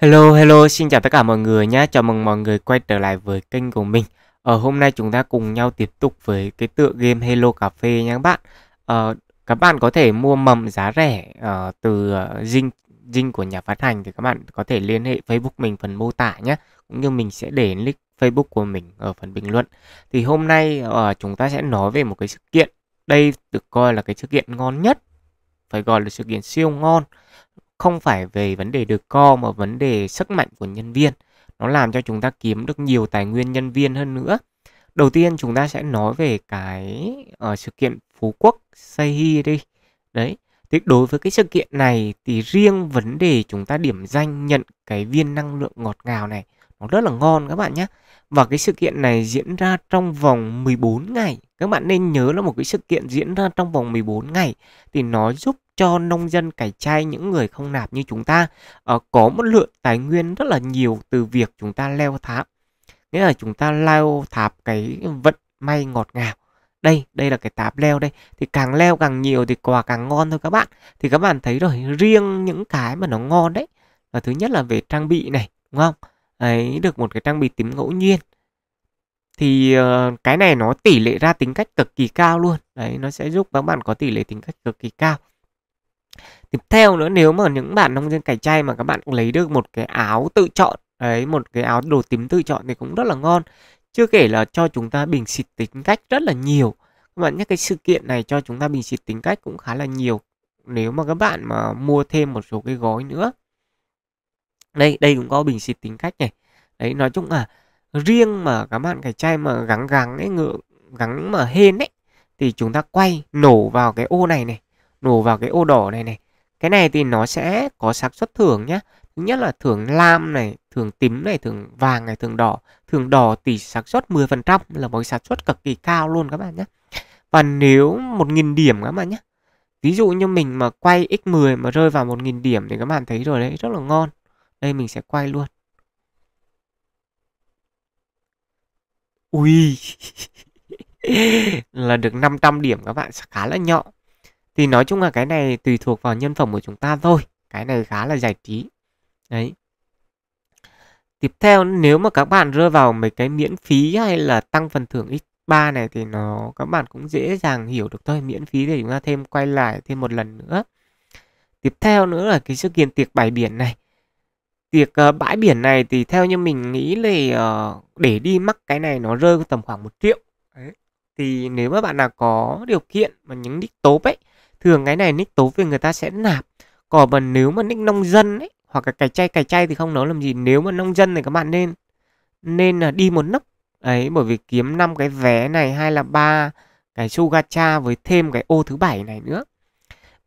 Hello, hello, xin chào tất cả mọi người nhé. Chào mừng mọi người quay trở lại với kênh của mình. Ở ờ, hôm nay chúng ta cùng nhau tiếp tục với cái tựa game Hello Cà Phê nha các bạn. Ờ, các bạn có thể mua mầm giá rẻ uh, từ ờ, Zing dinh của nhà phát hành thì các bạn có thể liên hệ Facebook mình phần mô tả nhé. Cũng như mình sẽ để link Facebook của mình ở phần bình luận. Thì hôm nay uh, chúng ta sẽ nói về một cái sự kiện. Đây được coi là cái sự kiện ngon nhất. Phải gọi là sự kiện siêu ngon không phải về vấn đề được co mà vấn đề sức mạnh của nhân viên nó làm cho chúng ta kiếm được nhiều tài nguyên nhân viên hơn nữa đầu tiên chúng ta sẽ nói về cái uh, sự kiện phú quốc Sehi đi đấy thì đối với cái sự kiện này thì riêng vấn đề chúng ta điểm danh nhận cái viên năng lượng ngọt ngào này nó rất là ngon các bạn nhé và cái sự kiện này diễn ra trong vòng 14 ngày các bạn nên nhớ là một cái sự kiện diễn ra trong vòng 14 ngày thì nó giúp cho nông dân cải trai những người không nạp như chúng ta uh, có một lượng tài nguyên rất là nhiều từ việc chúng ta leo tháp nghĩa là chúng ta leo tháp cái vận may ngọt ngào đây đây là cái tháp leo đây thì càng leo càng nhiều thì quả càng ngon thôi các bạn thì các bạn thấy rồi riêng những cái mà nó ngon đấy là thứ nhất là về trang bị này đúng không ấy được một cái trang bị tím ngẫu nhiên thì uh, cái này nó tỷ lệ ra tính cách cực kỳ cao luôn đấy nó sẽ giúp các bạn có tỷ lệ tính cách cực kỳ cao tiếp theo nữa nếu mà những bạn nông dân cải chay mà các bạn lấy được một cái áo tự chọn đấy một cái áo đồ tím tự chọn thì cũng rất là ngon chưa kể là cho chúng ta bình xịt tính cách rất là nhiều các bạn nhắc cái sự kiện này cho chúng ta bình xịt tính cách cũng khá là nhiều nếu mà các bạn mà mua thêm một số cái gói nữa đây đây cũng có bình xịt tính cách này đấy nói chung là riêng mà các bạn cái chai mà gắng gắng ấy ngựa gắng mà hên ấy thì chúng ta quay nổ vào cái ô này này nổ vào cái ô đỏ này này cái này thì nó sẽ có xác suất thưởng nhá thứ nhất là thưởng lam này thưởng tím này thưởng vàng này thưởng đỏ thưởng đỏ tỷ xác suất 10% là một xác suất cực kỳ cao luôn các bạn nhé và nếu một nghìn điểm các bạn nhé ví dụ như mình mà quay x10 mà rơi vào một nghìn điểm thì các bạn thấy rồi đấy rất là ngon đây mình sẽ quay luôn ui là được 500 điểm các bạn khá là nhỏ thì nói chung là cái này tùy thuộc vào nhân phẩm của chúng ta thôi cái này khá là giải trí đấy tiếp theo nếu mà các bạn rơi vào mấy cái miễn phí hay là tăng phần thưởng x3 này thì nó các bạn cũng dễ dàng hiểu được thôi miễn phí thì chúng ta thêm quay lại thêm một lần nữa tiếp theo nữa là cái sự kiện tiệc bài biển này việc uh, bãi biển này thì theo như mình nghĩ là uh, để đi mắc cái này nó rơi tầm khoảng một triệu Đấy. thì nếu mà bạn nào có điều kiện mà những nick tốp ấy thường cái này nick tốp thì người ta sẽ nạp còn mà nếu mà nick nông dân ấy hoặc là cày chay cày chay thì không nói làm gì nếu mà nông dân thì các bạn nên nên là ờ, đi một nấc ấy bởi vì kiếm năm cái vé này hay là ba cái sugacha với thêm cái ô thứ bảy này nữa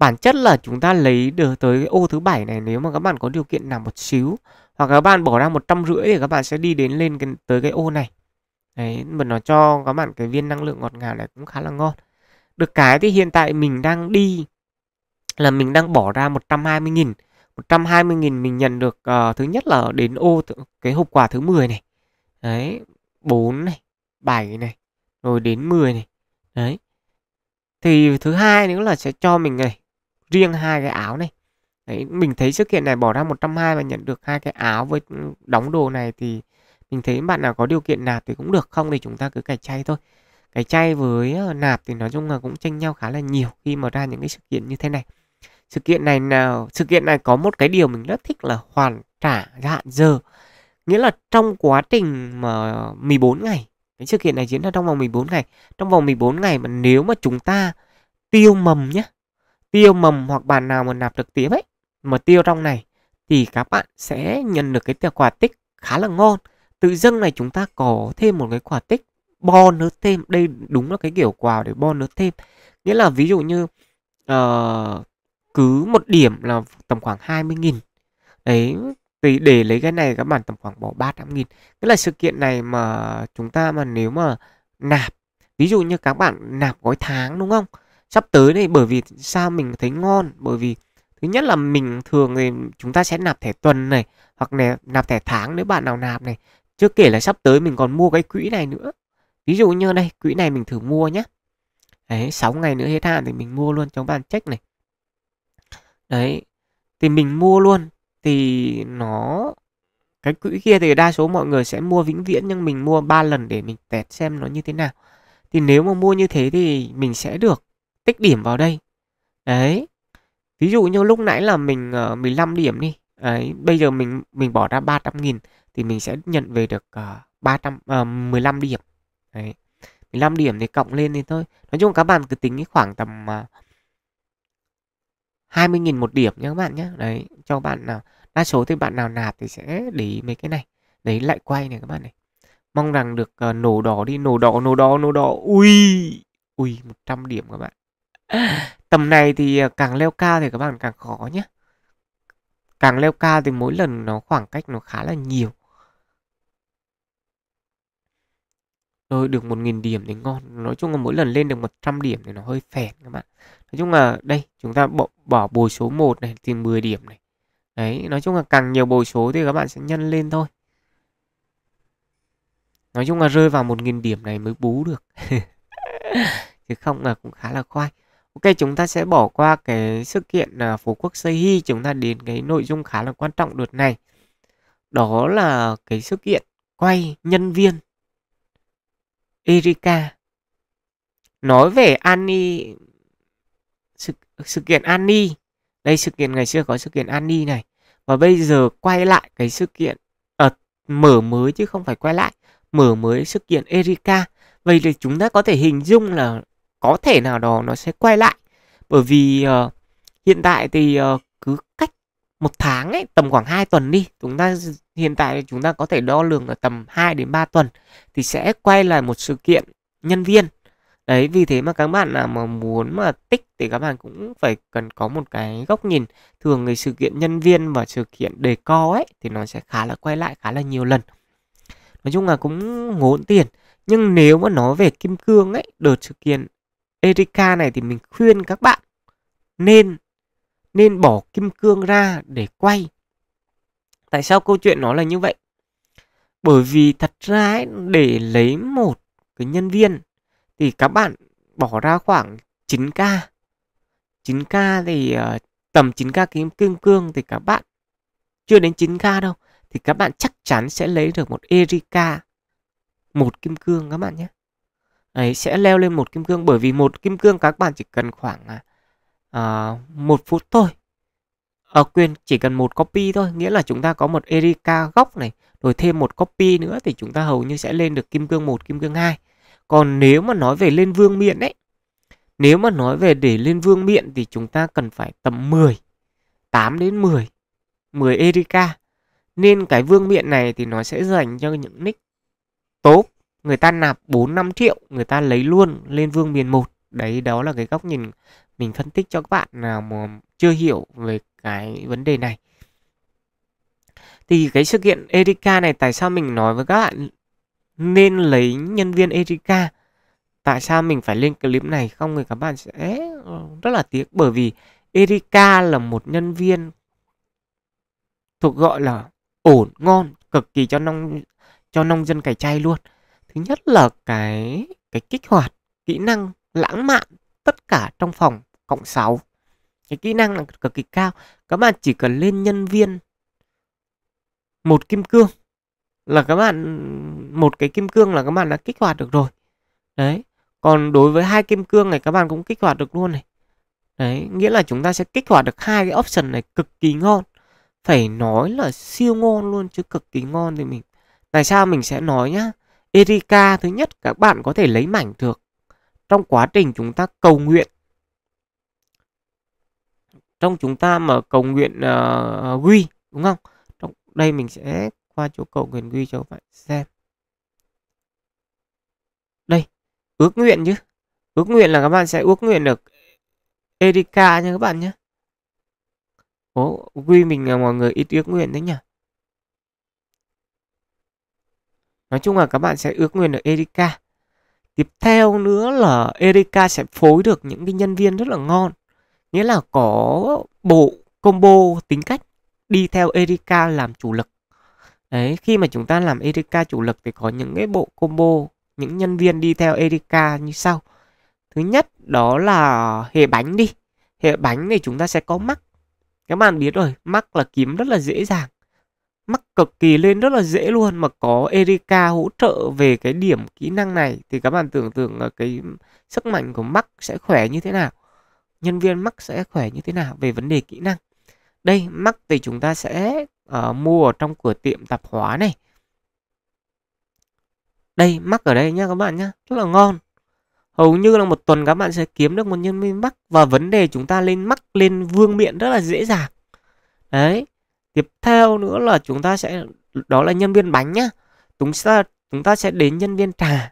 bản chất là chúng ta lấy được tới ô thứ bảy này nếu mà các bạn có điều kiện làm một xíu hoặc các bạn bỏ ra một trăm rưỡi thì các bạn sẽ đi đến lên cái, tới cái ô này đấy mà nó cho các bạn cái viên năng lượng ngọt ngào này cũng khá là ngon được cái thì hiện tại mình đang đi là mình đang bỏ ra 120.000 120.000 mình nhận được uh, thứ nhất là đến ô cái hộp quà thứ 10 này đấy 4 này 7 này rồi đến 10 này đấy thì thứ hai nữa là sẽ cho mình này riêng hai cái áo này Đấy, mình thấy sự kiện này bỏ ra 120 và nhận được hai cái áo với đóng đồ này thì mình thấy bạn nào có điều kiện nạp thì cũng được không thì chúng ta cứ cày chay thôi cái chay với ờ, nạp thì nói chung là cũng tranh nhau khá là nhiều khi mà ra những cái sự kiện như thế này sự kiện này nào sự kiện này có một cái điều mình rất thích là hoàn trả hạn giờ nghĩa là trong quá trình mà 14 ngày cái sự kiện này diễn ra trong vòng 14 ngày trong vòng 14 ngày mà nếu mà chúng ta tiêu mầm nhé tiêu mầm hoặc bạn nào mà nạp được tiếp ấy mà tiêu trong này thì các bạn sẽ nhận được cái tiêu quả tích khá là ngon tự dưng này chúng ta có thêm một cái quả tích bonus thêm đây đúng là cái kiểu quà để bonus thêm nghĩa là ví dụ như uh, cứ một điểm là tầm khoảng 20.000 đấy thì để lấy cái này các bạn tầm khoảng bỏ 300 nghìn cái là sự kiện này mà chúng ta mà nếu mà nạp Ví dụ như các bạn nạp gói tháng đúng không sắp tới đây bởi vì sao mình thấy ngon bởi vì thứ nhất là mình thường thì chúng ta sẽ nạp thẻ tuần này hoặc là nạp thẻ tháng nếu bạn nào nạp này chưa kể là sắp tới mình còn mua cái quỹ này nữa ví dụ như đây quỹ này mình thử mua nhé đấy 6 ngày nữa hết hạn thì mình mua luôn trong bàn check này đấy thì mình mua luôn thì nó cái quỹ kia thì đa số mọi người sẽ mua vĩnh viễn nhưng mình mua 3 lần để mình test xem nó như thế nào thì nếu mà mua như thế thì mình sẽ được tích điểm vào đây đấy ví dụ như lúc nãy là mình uh, ờ, 15 điểm đi đấy bây giờ mình mình bỏ ra 300 nghìn thì mình sẽ nhận về được uh, 300 uh, 15 điểm đấy 15 điểm thì cộng lên thì thôi nói chung các bạn cứ tính khoảng tầm uh, ờ, 20.000 một điểm nhé các bạn nhé đấy cho bạn nào đa số thì bạn nào nạp thì sẽ để ý mấy cái này đấy lại quay này các bạn này mong rằng được uh, nổ đỏ đi nổ đỏ nổ đỏ nổ đỏ ui ui 100 điểm các bạn tầm này thì ờ, càng leo cao thì các bạn càng khó nhé càng leo cao thì mỗi lần nó khoảng cách nó khá là nhiều Rồi được 1.000 điểm thì ngon Nói chung là mỗi lần lên được 100 điểm thì nó hơi phèn các bạn Nói chung là đây chúng ta bỏ, bỏ bồi số 1 này thì 10 điểm này Đấy nói chung là càng nhiều bồi số thì các bạn sẽ nhân lên thôi Nói chung là rơi vào 1.000 điểm này mới bú được Chứ không là cũng khá là khoai Ok, chúng ta sẽ bỏ qua cái sự kiện là Phú Quốc Xây Hy, chúng ta đến cái nội dung khá là quan trọng đợt này. Đó là cái sự kiện quay nhân viên Erika. Nói về Annie, sự, sự kiện Annie, đây sự kiện ngày xưa có sự kiện Annie này. Và bây giờ quay lại cái sự kiện, à, mở mới chứ không phải quay lại, mở mới sự kiện Erika. Vậy thì chúng ta có thể hình dung là có thể nào đó nó sẽ quay lại bởi vì uh, hiện tại thì uh, cứ cách một tháng ấy tầm khoảng 2 tuần đi chúng ta hiện tại chúng ta có thể đo lường ở tầm 2 đến 3 tuần thì sẽ quay lại một sự kiện nhân viên đấy vì thế mà các bạn nào mà muốn mà tích thì các bạn cũng phải cần có một cái góc nhìn thường người sự kiện nhân viên và sự kiện đề co ấy thì nó sẽ khá là quay lại khá là nhiều lần nói chung là cũng ngốn tiền nhưng nếu mà nói về kim cương ấy đợt sự kiện Erika này thì mình khuyên các bạn nên nên bỏ kim cương ra để quay. Tại sao câu chuyện nó là như vậy? Bởi vì thật ra ấy, để lấy một cái nhân viên thì các bạn bỏ ra khoảng 9k. 9k thì uh, tầm 9k kim cương cương thì các bạn chưa đến 9k đâu thì các bạn chắc chắn sẽ lấy được một Erika một kim cương các bạn nhé ấy sẽ leo lên một kim cương bởi vì một kim cương các bạn chỉ cần khoảng uh, một phút thôi ở à, quyền chỉ cần một copy thôi nghĩa là chúng ta có một Erika góc này rồi thêm một copy nữa thì chúng ta hầu như sẽ lên được kim cương 1, kim cương 2 còn nếu mà nói về lên vương miện đấy nếu mà nói về để lên vương miện thì chúng ta cần phải tầm 10 8 đến 10 10 Erika nên cái vương miện này thì nó sẽ dành cho những nick tốt người ta nạp 4 5 triệu người ta lấy luôn lên vương miền 1 đấy đó là cái góc nhìn mình phân tích cho các bạn nào mà chưa hiểu về cái vấn đề này thì cái sự kiện Erika này tại sao mình nói với các bạn nên lấy nhân viên Erika tại sao mình phải lên clip này không thì các bạn sẽ rất là tiếc bởi vì Erika là một nhân viên thuộc gọi là ổn ngon cực kỳ cho nông cho nông dân cải chay luôn thứ nhất là cái cái kích hoạt kỹ năng lãng mạn tất cả trong phòng cộng 6 cái kỹ năng là cực kỳ cao các bạn chỉ cần lên nhân viên một kim cương là các bạn một cái kim cương là các bạn đã kích hoạt được rồi đấy còn đối với hai kim cương này các bạn cũng kích hoạt được luôn này đấy nghĩa là chúng ta sẽ kích hoạt được hai cái option này cực kỳ ngon phải nói là siêu ngon luôn chứ cực kỳ ngon thì mình tại sao mình sẽ nói nhá Erika thứ nhất các bạn có thể lấy mảnh được trong quá trình chúng ta cầu nguyện. Trong chúng ta mà cầu nguyện uh, ờ, ờ, quy đúng không? Trong đây mình sẽ qua chỗ cầu nguyện quy cho các bạn xem. Đây, ước nguyện chứ. Ước nguyện là các bạn sẽ ước nguyện được Erika nha các bạn nhé. Ủa quy mình là mọi người ít ước nguyện đấy nhỉ. nói chung là các bạn sẽ ước nguyện được Erika tiếp theo nữa là Erika sẽ phối được những cái nhân viên rất là ngon nghĩa là có bộ combo tính cách đi theo Erika làm chủ lực đấy khi mà chúng ta làm Erika chủ lực thì có những cái bộ combo những nhân viên đi theo Erika như sau thứ nhất đó là hệ bánh đi hệ bánh thì chúng ta sẽ có mắc các bạn biết rồi mắc là kiếm rất là dễ dàng mắc cực kỳ lên rất là dễ luôn mà có Erika hỗ trợ về cái điểm kỹ năng này thì các bạn tưởng tượng là cái sức mạnh của mắc sẽ khỏe như thế nào nhân viên mắc sẽ khỏe như thế nào về vấn đề kỹ năng đây mắc thì chúng ta sẽ uh, mua ở trong cửa tiệm tạp hóa này đây mắc ở đây nhá các bạn nhá rất là ngon hầu như là một tuần các bạn sẽ kiếm được một nhân viên mắc và vấn đề chúng ta lên mắc lên vương miện rất là dễ dàng đấy tiếp theo nữa là chúng ta sẽ đó là nhân viên bánh nhá chúng ta chúng ta sẽ đến nhân viên trà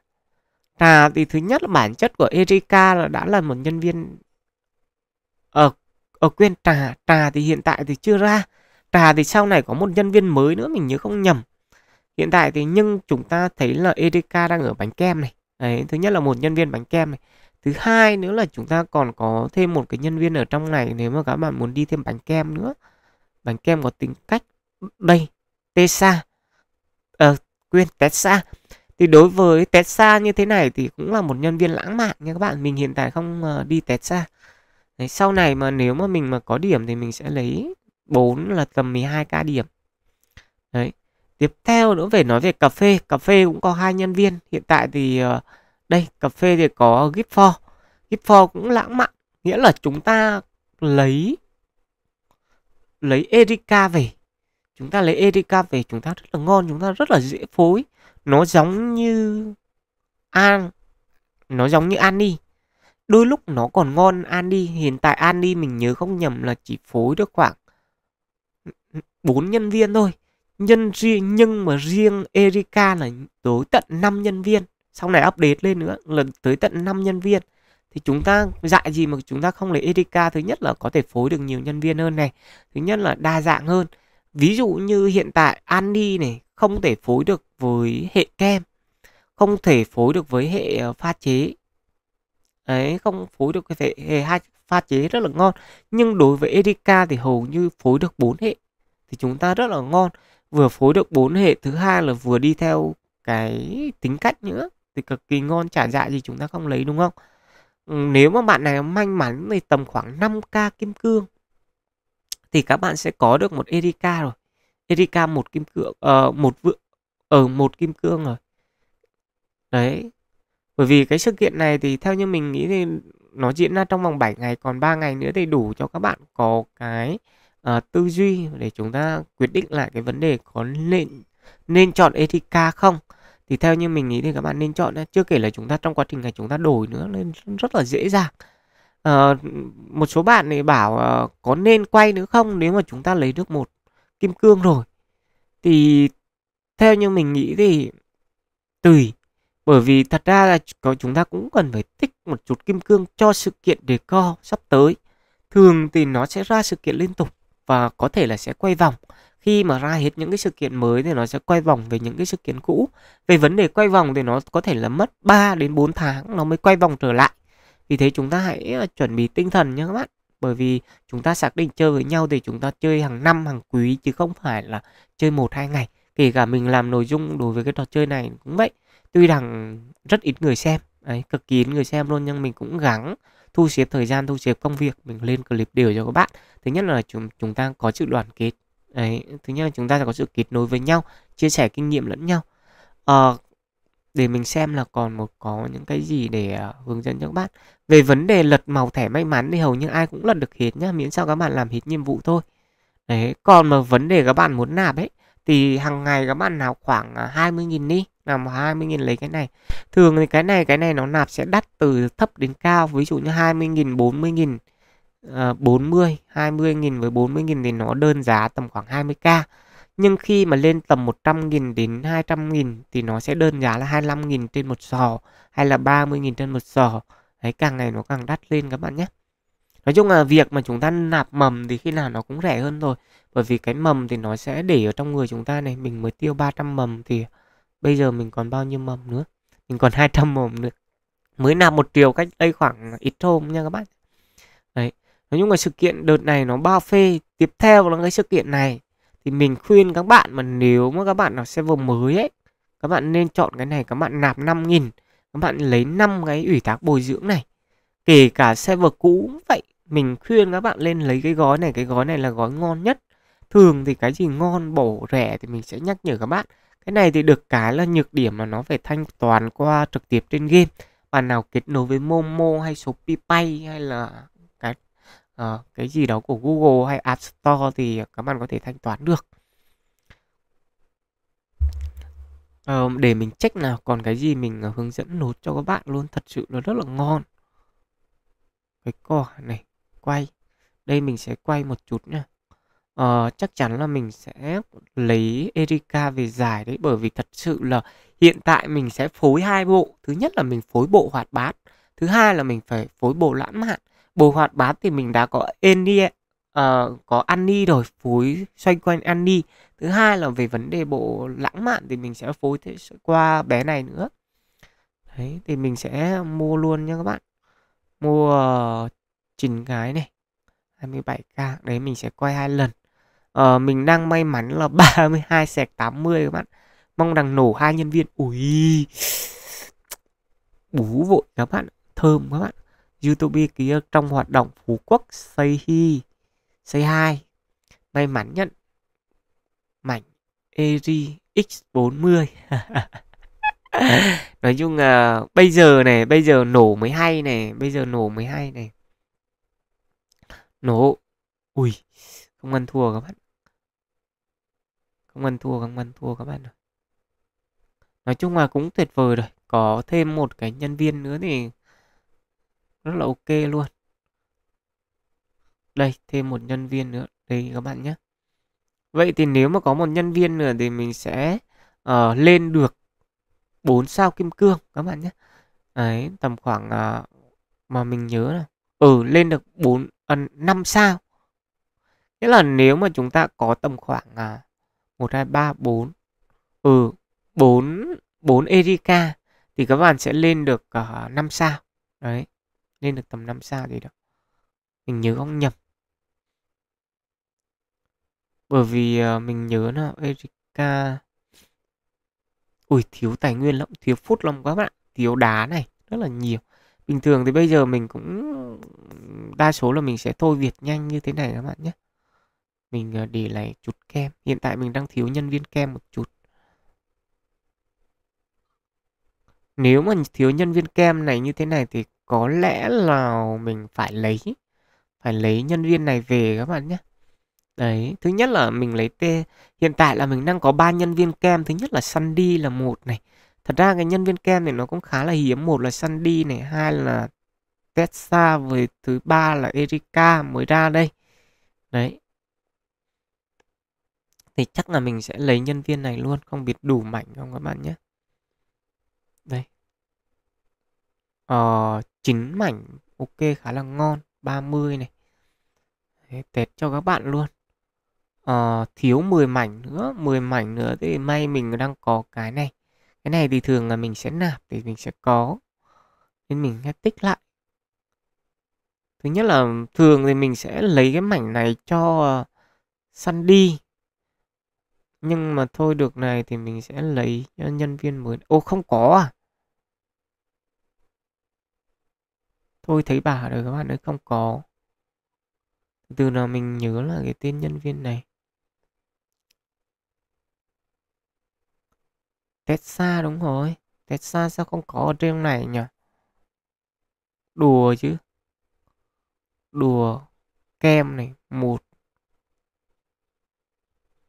trà thì thứ nhất là bản chất của Erika là đã là một nhân viên ở ở quên trà trà thì hiện tại thì chưa ra trà thì sau này có một nhân viên mới nữa mình nhớ không nhầm hiện tại thì nhưng chúng ta thấy là Erika đang ở bánh kem này đấy thứ nhất là một nhân viên bánh kem này thứ hai nữa là chúng ta còn có thêm một cái nhân viên ở trong này nếu mà các bạn muốn đi thêm bánh kem nữa bánh kem có tính cách đây tesa ờ à, quên tesa thì đối với tesa như thế này thì cũng là một nhân viên lãng mạn nha các bạn mình hiện tại không ờ, đi tesa Đấy, sau này mà nếu mà mình mà có điểm thì mình sẽ lấy 4 là tầm 12k điểm đấy tiếp theo nữa về nói về cà phê cà phê cũng có hai nhân viên hiện tại thì ờ, đây cà phê thì có gift for gift for cũng lãng mạn nghĩa là chúng ta lấy lấy Erika về chúng ta lấy Erika về chúng ta rất là ngon chúng ta rất là dễ phối nó giống như An nó giống như Annie đôi lúc nó còn ngon Annie hiện tại Annie mình nhớ không nhầm là chỉ phối được khoảng 4 nhân viên thôi nhân riêng nhưng mà riêng Erika là tới tận 5 nhân viên sau này update lên nữa là tới tận 5 nhân viên thì chúng ta dạy gì mà chúng ta không lấy Erika thứ nhất là có thể phối được nhiều nhân viên hơn này thứ nhất là đa dạng hơn ví dụ như hiện tại Andy này không thể phối được với hệ kem không thể phối được với hệ ờ, pha chế ấy không phối được cái hệ hai pha chế rất là ngon nhưng đối với Erika thì hầu như phối được bốn hệ thì chúng ta rất là ngon vừa phối được bốn hệ thứ hai là vừa đi theo cái tính cách nữa thì cực kỳ ngon chả dạ gì chúng ta không lấy đúng không nếu mà bạn này may mắn thì tầm khoảng 5k kim cương thì các bạn sẽ có được một Erika rồi. Erika một kim cương uh, một vượng ở ờ, uh, một kim cương rồi. Đấy. Bởi vì cái sự kiện này thì theo như mình nghĩ thì nó diễn ra trong vòng 7 ngày còn 3 ngày nữa thì đủ cho các bạn có cái uh, tư duy để chúng ta quyết định lại cái vấn đề có nên nên chọn Erika không thì theo như mình nghĩ thì các bạn nên chọn chưa kể là chúng ta trong quá trình này chúng ta đổi nữa nên rất là dễ dàng à, một số bạn thì bảo uh, có nên quay nữa không nếu mà chúng ta lấy được một kim cương rồi thì theo như mình nghĩ thì tùy bởi vì thật ra là có chúng ta cũng cần phải tích một chút kim cương cho sự kiện đề co sắp tới thường thì nó sẽ ra sự kiện liên tục và có thể là sẽ quay vòng khi mà ra hết những cái sự kiện mới thì nó sẽ quay vòng về những cái sự kiện cũ về vấn đề quay vòng thì nó có thể là mất 3 đến 4 tháng nó mới quay vòng trở lại vì thế chúng ta hãy ờ, chuẩn bị tinh thần nhé các bạn bởi vì chúng ta xác định chơi với nhau thì chúng ta chơi hàng năm hàng quý chứ không phải là chơi một hai ngày kể cả mình làm nội dung đối với cái trò chơi này cũng vậy tuy rằng rất ít người xem đấy cực kỳ ít người xem luôn nhưng mình cũng gắng thu xếp thời gian thu xếp công việc mình lên clip đều cho các bạn thứ nhất là chúng chúng ta có sự đoàn kết Đấy, thứ nhất là chúng ta sẽ có sự kết nối với nhau, chia sẻ kinh nghiệm lẫn nhau. À, để mình xem là còn một có những cái gì để à, hướng dẫn cho các bạn. Về vấn đề lật màu thẻ may mắn thì hầu như ai cũng lật được hết nhá, miễn sao các bạn làm hết nhiệm vụ thôi. Đấy, còn mà vấn đề các bạn muốn nạp ấy thì hàng ngày các bạn nào khoảng 20.000 à, đi, làm 20.000 lấy cái này. Thường thì cái này cái này nó nạp sẽ đắt từ thấp đến cao, ví dụ như 20.000, 40.000 uh, 40, 20 nghìn với 40 nghìn thì nó đơn giá tầm khoảng 20k. Nhưng khi mà lên tầm 100 nghìn đến 200 nghìn thì nó sẽ đơn giá là 25 nghìn trên một sò hay là 30 nghìn trên một sò. Đấy, càng ngày nó càng đắt lên các bạn nhé. Nói chung là việc mà chúng ta nạp mầm thì khi nào nó cũng rẻ hơn rồi. Bởi vì cái mầm thì nó sẽ để ở trong người chúng ta này. Mình mới tiêu 300 mầm thì bây giờ mình còn bao nhiêu mầm nữa? Mình còn 200 mầm nữa. Mới nạp một triệu cách đây khoảng ít hôm nha các bạn. Đấy. Nếu như mà sự kiện đợt này nó bao phê tiếp theo là cái sự kiện này thì mình khuyên các bạn mà nếu mà các bạn nào server mới ấy các bạn nên chọn cái này các bạn nạp 5.000 các bạn lấy 5 cái ủy thác bồi dưỡng này kể cả server cũ cũng vậy mình khuyên các bạn lên lấy cái gói này cái gói này là gói ngon nhất thường thì cái gì ngon bổ rẻ thì mình sẽ nhắc nhở các bạn cái này thì được cái là nhược điểm là nó phải thanh toán qua trực tiếp trên game bạn nào kết nối với momo hay số pipay hay là uh, cái gì đó của Google hay App Store thì các bạn có thể thanh toán được uh, để mình check nào còn cái gì mình ờ, hướng dẫn nốt cho các bạn luôn thật sự nó rất là ngon cái cỏ này quay đây mình sẽ quay một chút nha Ờ, chắc chắn là mình sẽ lấy Erika về giải đấy bởi vì thật sự là hiện tại mình sẽ phối hai bộ thứ nhất là mình phối bộ hoạt bát thứ hai là mình phải phối bộ lãng mạn bồi hoạt bát thì mình đã có Eni uh, ờ, có Annie rồi phối xoay quanh Annie thứ hai là về vấn đề bộ lãng mạn thì mình sẽ phối thế, qua bé này nữa đấy thì mình sẽ mua luôn nha các bạn mua uh, ờ, trình cái này 27k đấy mình sẽ quay hai lần ờ, mình đang may mắn là 32 sẹc 80 các bạn mong rằng nổ hai nhân viên ui bú vội các bạn thơm các bạn YouTube kia trong hoạt động Phú Quốc xây hi xây hai may mắn nhận mảnh Eri X40 nói chung là bây giờ này bây giờ nổ mới hay này bây giờ nổ mới hay này nổ ui không ăn thua các bạn không ăn thua không ăn thua các bạn nói chung là cũng tuyệt vời rồi có thêm một cái nhân viên nữa thì rất là ok luôn đây thêm một nhân viên nữa đây các bạn nhé vậy thì nếu mà có một nhân viên nữa thì mình sẽ uh, lên được 4 sao kim cương các bạn nhé đấy tầm khoảng uh, mà mình nhớ là ừ lên được 4 uh, 5 sao nghĩa là nếu mà chúng ta có tầm khoảng uh, 1 2 3 4 ừ 4 4 Erika thì các bạn sẽ lên được uh, ờ, 5 sao đấy lên được tầm 5 sao gì đó mình nhớ không nhầm. bởi vì uh, mình nhớ là Erika ui thiếu tài nguyên lắm thiếu phút lắm các bạn thiếu đá này rất là nhiều bình thường thì bây giờ mình cũng đa số là mình sẽ thôi việc nhanh như thế này các bạn nhé mình ờ, để lại chút kem hiện tại mình đang thiếu nhân viên kem một chút nếu mà thiếu nhân viên kem này như thế này thì có lẽ là mình phải lấy phải lấy nhân viên này về các bạn nhé đấy thứ nhất là mình lấy t hiện tại là mình đang có ba nhân viên kem thứ nhất là Sandy là một này thật ra cái nhân viên kem này nó cũng khá là hiếm một là Sandy này hai là Tessa với thứ ba là Erika mới ra đây đấy thì chắc là mình sẽ lấy nhân viên này luôn không biết đủ mạnh không các bạn nhé đây ờ chín mảnh ok khá là ngon 30 này Đấy, tẹt cho các bạn luôn à, thiếu 10 mảnh nữa 10 mảnh nữa thì may mình đang có cái này cái này thì thường là mình sẽ nạp thì mình sẽ có nên mình sẽ tích lại thứ nhất là thường thì mình sẽ lấy cái mảnh này cho ờ, săn đi nhưng mà thôi được này thì mình sẽ lấy cho nhân viên mới ô không có à thôi thấy bà rồi các bạn ơi không có từ nào mình nhớ là cái tên nhân viên này Tessa đúng rồi Tessa sao không có ở trên này nhỉ Đùa chứ Đùa Kem này Một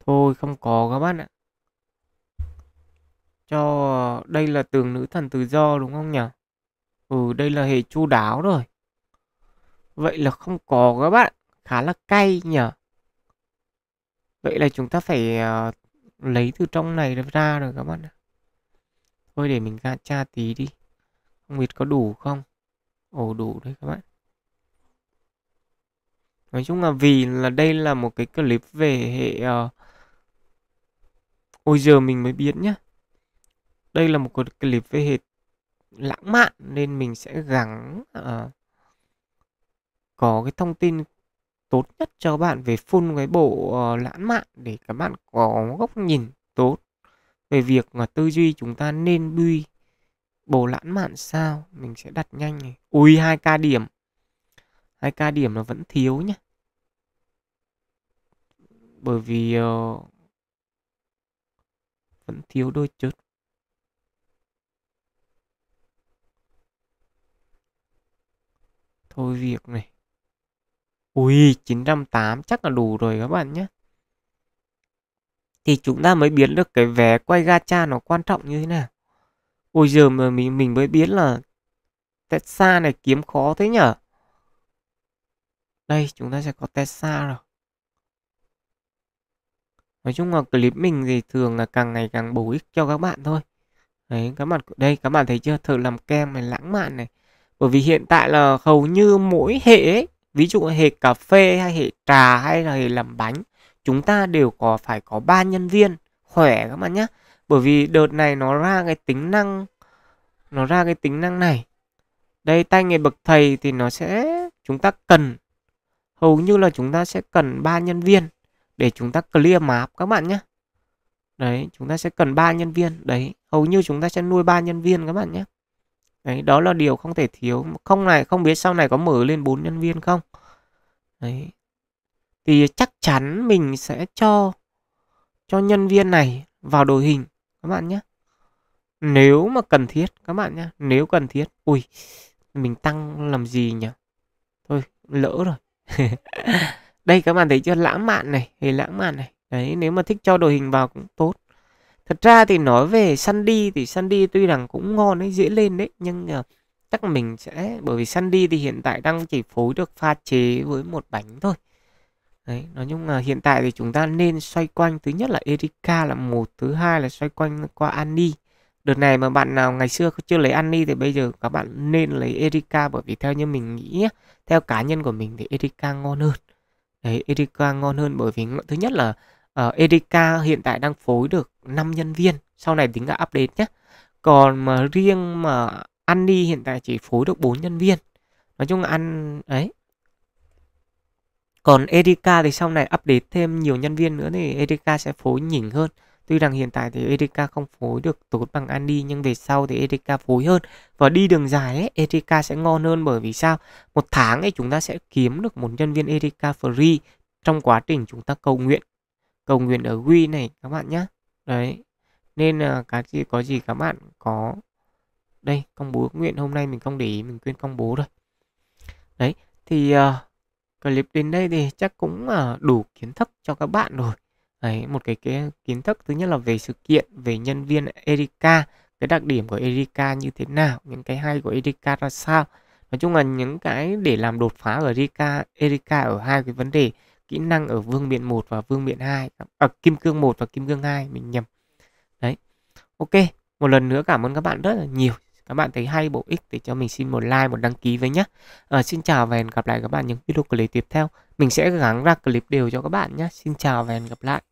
Thôi không có các bạn ạ Cho Đây là tường nữ thần tự do đúng không nhỉ Ừ, đây là hệ chu đáo rồi. Vậy là không có các bạn. Khá là cay nhỉ Vậy là chúng ta phải uh, lấy từ trong này ra rồi các bạn Thôi để mình ra tra tí đi. Không biết có đủ không? Ồ đủ đấy các bạn. Nói chung là vì là đây là một cái clip về hệ... Uh... Ôi giờ mình mới biết nhá. Đây là một cái clip về hệ lãng mạn nên mình sẽ gắng uh, có cái thông tin tốt nhất cho các bạn về phun cái bộ uh, lãng mạn để các bạn có góc nhìn tốt về việc mà tư duy chúng ta nên đi bộ lãng mạn sao mình sẽ đặt nhanh này ui hai k điểm hai k điểm nó vẫn thiếu nhá bởi vì uh, vẫn thiếu đôi chút thôi việc này ui 908 chắc là đủ rồi các bạn nhé thì chúng ta mới biết được cái vé quay gacha nó quan trọng như thế nào ôi giờ mà mình mình mới biết là tesla này kiếm khó thế nhở đây chúng ta sẽ có tesla rồi Nói chung là clip mình thì thường là càng ngày càng bổ ích cho các bạn thôi Đấy các bạn đây các bạn thấy chưa Thợ làm kem này lãng mạn này bởi vì hiện tại là hầu như mỗi hệ ấy, ví dụ hệ cà phê hay hệ trà hay là hệ làm bánh chúng ta đều có phải có ba nhân viên khỏe các bạn nhé bởi vì đợt này nó ra cái tính năng nó ra cái tính năng này đây tay nghề bậc thầy thì nó sẽ chúng ta cần hầu như là chúng ta sẽ cần ba nhân viên để chúng ta clear map các bạn nhé đấy chúng ta sẽ cần ba nhân viên đấy hầu như chúng ta sẽ nuôi ba nhân viên các bạn nhé Đấy, đó là điều không thể thiếu. Không này không biết sau này có mở lên bốn nhân viên không. Đấy. Thì chắc chắn mình sẽ cho cho nhân viên này vào đội hình các bạn nhé. Nếu mà cần thiết các bạn nhé, nếu cần thiết. Ui, mình tăng làm gì nhỉ? Thôi, lỡ rồi. Đây các bạn thấy chưa lãng mạn này, thì lãng mạn này. Đấy, nếu mà thích cho đội hình vào cũng tốt thật ra thì nói về Sandy thì Sandy tuy rằng cũng ngon đấy dễ lên đấy nhưng uh, chắc mình sẽ bởi vì Sandy thì hiện tại đang chỉ phối được pha chế với một bánh thôi đấy nói chung là hiện tại thì chúng ta nên xoay quanh thứ nhất là Erika là một thứ hai là xoay quanh qua Annie đợt này mà bạn nào ngày xưa chưa lấy Annie thì bây giờ các bạn nên lấy Erika bởi vì theo như mình nghĩ theo cá nhân của mình thì Erika ngon hơn đấy Erika ngon hơn bởi vì thứ nhất là uh, ờ, Erika hiện tại đang phối được 5 nhân viên sau này tính là update nhé còn mà riêng mà Andy hiện tại chỉ phối được 4 nhân viên nói chung là ăn ấy còn Erika thì sau này update thêm nhiều nhân viên nữa thì Erika sẽ phối nhỉnh hơn Tuy rằng hiện tại thì Erika không phối được tốt bằng Andy nhưng về sau thì Erika phối hơn và đi đường dài ấy Erika sẽ ngon hơn bởi vì sao? Một tháng ấy chúng ta sẽ kiếm được một nhân viên Erika free trong quá trình chúng ta cầu nguyện cầu nguyện ở Win này các bạn nhé đấy nên là cái gì có gì các bạn có đây công bố nguyện hôm nay mình không để ý mình quên công bố rồi đấy thì uh, clip đến đây thì chắc cũng uh, đủ kiến thức cho các bạn rồi đấy một cái, cái kiến thức thứ nhất là về sự kiện về nhân viên Erika cái đặc điểm của Erika như thế nào những cái hay của Erika ra sao nói chung là những cái để làm đột phá ở Erika Erika ở hai cái vấn đề kỹ năng ở vương miện 1 và vương miện 2 à, kim cương 1 và kim cương 2 mình nhầm đấy ok một lần nữa cảm ơn các bạn rất là nhiều các bạn thấy hay bổ ích thì cho mình xin một like một đăng ký với nhé à, ờ, xin chào và hẹn gặp lại các bạn những video clip tiếp theo mình sẽ gắng ra clip đều cho các bạn nhé xin chào và hẹn gặp lại